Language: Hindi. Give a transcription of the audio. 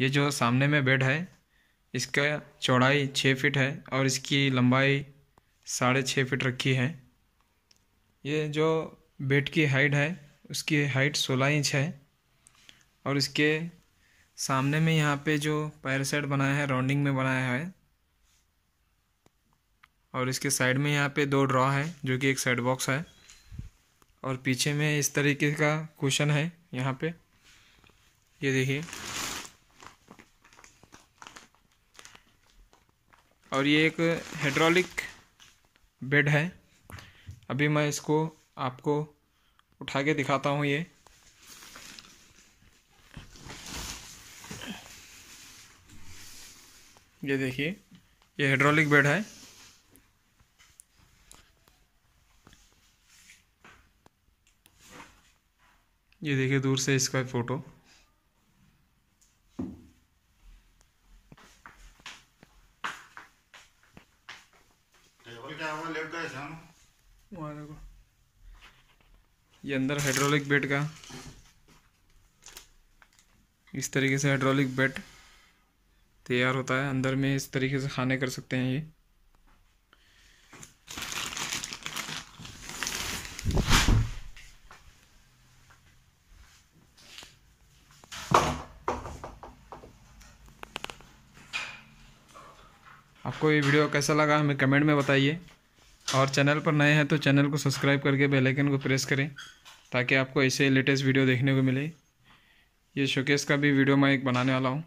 ये जो सामने में बेड है इसका चौड़ाई छः फिट है और इसकी लंबाई साढ़े छः फिट रखी है ये जो बेड की हाइट है उसकी हाइट सोलह इंच है और इसके सामने में यहाँ पे जो पैरासेट बनाया है राउंडिंग में बनाया है और इसके साइड में यहाँ पे दो ड्रॉ है जो कि एक साइड बॉक्स है और पीछे में इस तरीके का कुशन है यहाँ पे ये देखिए और ये एक हाइड्रोलिक बेड है अभी मैं इसको आपको उठा के दिखाता हूँ ये ये देखिए ये हाइड्रोलिक बेड है ये देखिए दूर से इसका फ़ोटो देखो तो ये अंदर हाइड्रोलिक बेड का इस तरीके से हाइड्रोलिक बेड तैयार होता है अंदर में इस तरीके से खाने कर सकते हैं ये आपको ये वीडियो कैसा लगा हमें कमेंट में बताइए और चैनल पर नए हैं तो चैनल को सब्सक्राइब करके बेल आइकन को प्रेस करें ताकि आपको ऐसे लेटेस्ट वीडियो देखने को मिले ये शोकेस का भी वीडियो मैं एक बनाने वाला हूँ